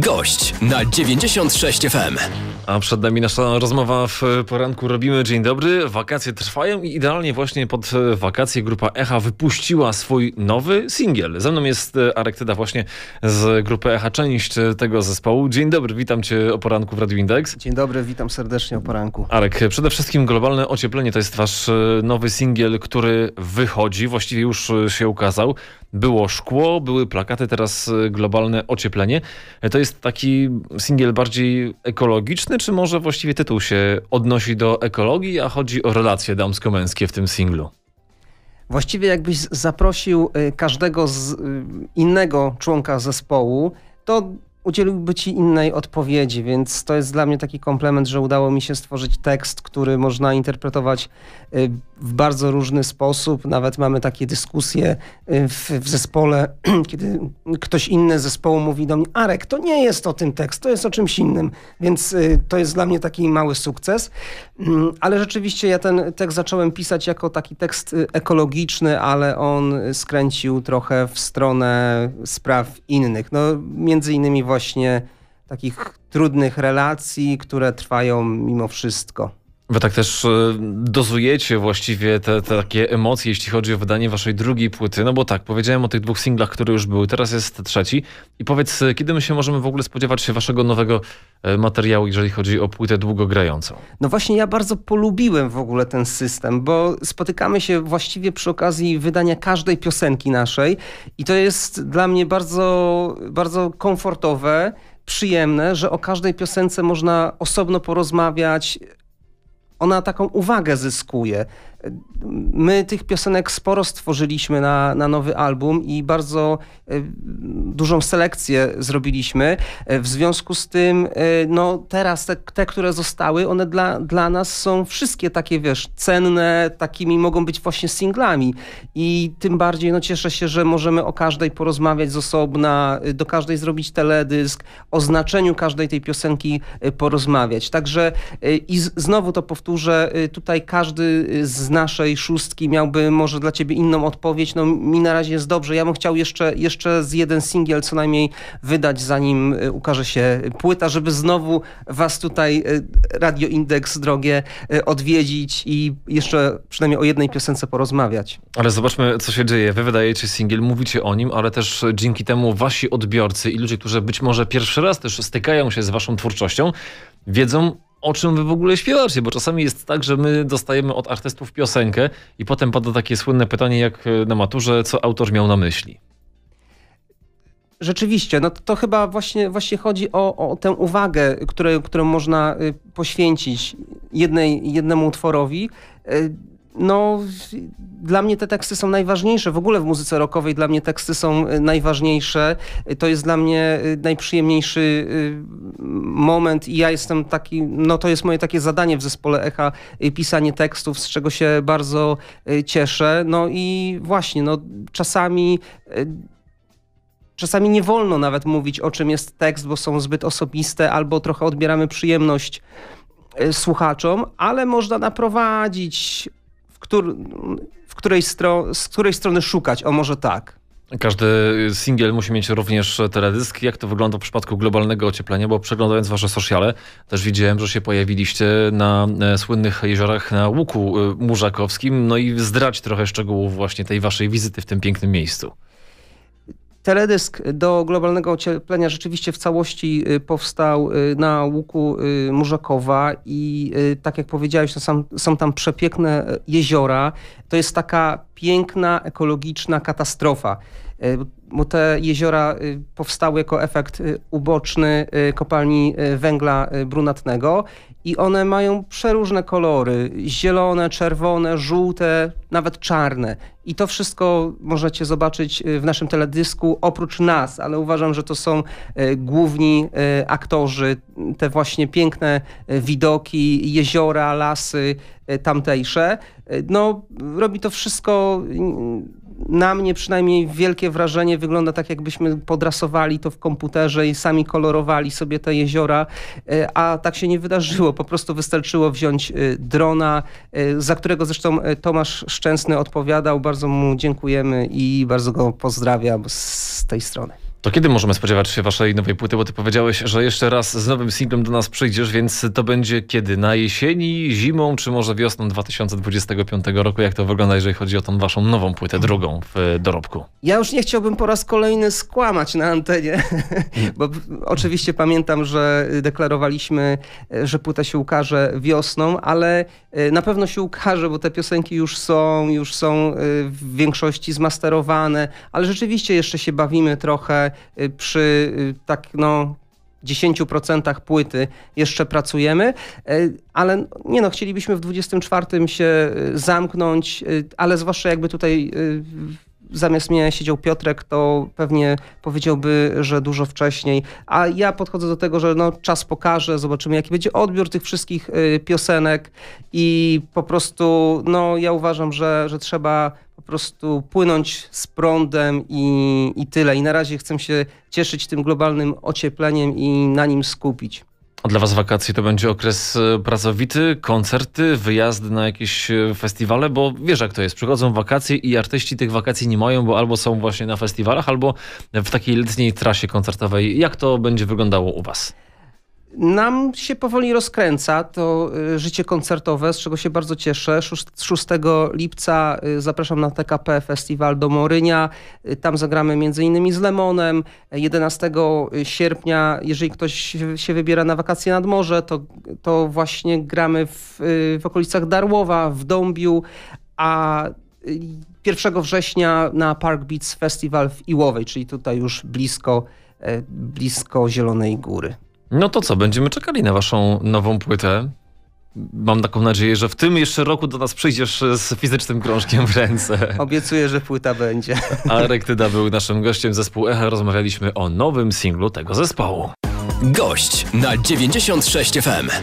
Gość na 96 FM. A przed nami nasza rozmowa w poranku robimy. Dzień dobry. Wakacje trwają i idealnie właśnie pod wakacje grupa Echa wypuściła swój nowy singiel. Ze mną jest e, Arek Tyda właśnie z grupy Echa, część e, tego zespołu. Dzień dobry, witam cię o poranku w Radiu Index. Dzień dobry, witam serdecznie o poranku. Arek, przede wszystkim globalne ocieplenie to jest wasz e, nowy singiel, który wychodzi, właściwie już się ukazał. Było szkło, były plakaty, teraz y, globalne ocieplenie. To jest taki singiel bardziej ekologiczny, czy może właściwie tytuł się odnosi do ekologii, a chodzi o relacje damsko-męskie w tym singlu? Właściwie jakbyś zaprosił y, każdego z y, innego członka zespołu, to udzieliłby ci innej odpowiedzi, więc to jest dla mnie taki komplement, że udało mi się stworzyć tekst, który można interpretować y, w bardzo różny sposób. Nawet mamy takie dyskusje y, w, w zespole, kiedy ktoś inny z zespołu mówi do mnie, Arek, to nie jest o tym tekst, to jest o czymś innym, więc y, to jest dla mnie taki mały sukces. Mm, ale rzeczywiście ja ten tekst zacząłem pisać jako taki tekst ekologiczny, ale on skręcił trochę w stronę spraw innych. No, między innymi właśnie takich trudnych relacji, które trwają mimo wszystko. Wy tak też e, dozujecie właściwie te, te, takie emocje, jeśli chodzi o wydanie waszej drugiej płyty. No bo tak, powiedziałem o tych dwóch singlach, które już były, teraz jest trzeci. I powiedz, e, kiedy my się możemy w ogóle spodziewać się waszego nowego e, materiału, jeżeli chodzi o płytę długogrającą? No właśnie ja bardzo polubiłem w ogóle ten system, bo spotykamy się właściwie przy okazji wydania każdej piosenki naszej i to jest dla mnie bardzo, bardzo komfortowe przyjemne, że o każdej piosence można osobno porozmawiać, ona taką uwagę zyskuje. My tych piosenek sporo stworzyliśmy na, na nowy album i bardzo e, dużą selekcję zrobiliśmy. E, w związku z tym, e, no teraz te, te, które zostały, one dla, dla nas są wszystkie takie, wiesz, cenne, takimi mogą być właśnie singlami. I tym bardziej, no cieszę się, że możemy o każdej porozmawiać z osobna, do każdej zrobić teledysk, o znaczeniu każdej tej piosenki porozmawiać. Także i znowu to powtórzę, tutaj każdy z naszej szóstki miałby może dla ciebie inną odpowiedź. No mi na razie jest dobrze. Ja bym chciał jeszcze, jeszcze z jeden singiel co najmniej wydać, zanim e, ukaże się płyta, żeby znowu was tutaj e, Radio Indeks drogie e, odwiedzić i jeszcze przynajmniej o jednej piosence porozmawiać. Ale zobaczmy, co się dzieje. Wy wydajecie singiel, mówicie o nim, ale też dzięki temu wasi odbiorcy i ludzie, którzy być może pierwszy raz też stykają się z waszą twórczością, wiedzą, o czym wy w ogóle śpiewacie, bo czasami jest tak, że my dostajemy od artystów piosenkę i potem pada takie słynne pytanie jak e, na maturze, co autor miał na myśli. Rzeczywiście, no to chyba właśnie, właśnie chodzi o, o tę uwagę, które, którą można y, poświęcić jednej, jednemu utworowi. Y, no, dla mnie te teksty są najważniejsze. W ogóle w muzyce rockowej dla mnie teksty są y, najważniejsze. Y, to jest dla mnie y, najprzyjemniejszy moment i ja jestem taki, no to jest moje takie zadanie w zespole Echa, pisanie tekstów, z czego się bardzo cieszę. No i właśnie, no czasami czasami nie wolno nawet mówić o czym jest tekst, bo są zbyt osobiste albo trochę odbieramy przyjemność słuchaczom, ale można naprowadzić który, w której stro, z której strony szukać. O, może tak. Każdy singiel musi mieć również teledysk. Jak to wygląda w przypadku globalnego ocieplenia? Bo przeglądając wasze sociale, też widziałem, że się pojawiliście na e, słynnych jeziorach na Łuku e, Murzakowskim. No i zdrać trochę szczegółów właśnie tej waszej wizyty w tym pięknym miejscu. Teledysk do globalnego ocieplenia rzeczywiście w całości y, powstał y, na łuku y, Murzakowa i tak jak powiedziałeś, to są, są tam przepiękne e, jeziora. To jest taka piękna, ekologiczna katastrofa. E, bo te jeziora e, powstały jako efekt e, uboczny kopalni węgla brunatnego i one mają przeróżne kolory: zielone, czerwone, żółte, nawet czarne. I to wszystko możecie zobaczyć w naszym teledysku oprócz nas, ale uważam, że to są główni aktorzy, te właśnie piękne widoki, jeziora, lasy tamtejsze. No, robi to wszystko na mnie przynajmniej wielkie wrażenie wygląda tak, jakbyśmy podrasowali to w komputerze i sami kolorowali sobie te jeziora, e, a tak się nie wydarzyło. Po prostu wystarczyło wziąć e, drona, e, za którego zresztą Tomasz Szczęsny odpowiadał. Bardzo mu dziękujemy i bardzo go pozdrawiam z tej strony. To kiedy możemy spodziewać się waszej nowej płyty? Bo ty powiedziałeś, że jeszcze raz z nowym singlem do nas przyjdziesz, więc to będzie kiedy? Na jesieni, zimą, czy może wiosną 2025 roku? Jak to wygląda, jeżeli chodzi o tą waszą nową płytę, drugą w e, dorobku? Ja już nie chciałbym po raz kolejny skłamać na antenie, bo oczywiście pamiętam, że deklarowaliśmy, e, że płyta się ukaże wiosną, ale e, na pewno się ukaże, bo te piosenki już są, już są w większości zmasterowane, ale rzeczywiście jeszcze się bawimy trochę Y, przy y, tak no 10% płyty jeszcze pracujemy, y, ale nie no, chcielibyśmy w 24 się zamknąć, ale zwłaszcza jakby tutaj zamiast mnie siedział Piotrek, to pewnie powiedziałby, że dużo wcześniej. A ja podchodzę do tego, że no, czas pokaże, zobaczymy, jaki będzie odbiór tych wszystkich piosenek i po prostu no, ja uważam, że, że trzeba po prostu płynąć z prądem i, i tyle. I na razie chcę się cieszyć tym globalnym ociepleniem i na nim skupić. A dla Was wakacje to będzie okres e, pracowity, koncerty, wyjazdy na jakieś e, festiwale, bo wiesz jak to jest, przychodzą wakacje i artyści tych wakacji nie mają, bo albo są właśnie na festiwalach, albo w takiej letniej trasie koncertowej. Jak to będzie wyglądało u Was? Nam się powoli rozkręca to y, życie koncertowe, z czego się bardzo cieszę. 6, lipca y, zapraszam na TKP Festiwal do Morynia. Y, tam zagramy m.in. z Lemonem. 11 sierpnia, jeżeli ktoś się wybiera na wakacje nad morze, to, to właśnie gramy w, w okolicach Darłowa, w Dąbiu, a 1 września na Park Beats Festival w Iłowej, czyli tutaj już blisko, blisko Zielonej Góry. No to co, będziemy czekali na waszą nową płytę. Mam taką nadzieję, że w tym jeszcze roku do nas przyjdziesz z fizycznym krążkiem w ręce. Obiecuję, że płyta będzie. Arek Tyda był naszym gościem zespół Echa. Rozmawialiśmy o nowym singlu tego zespołu. Gość na 96 FM.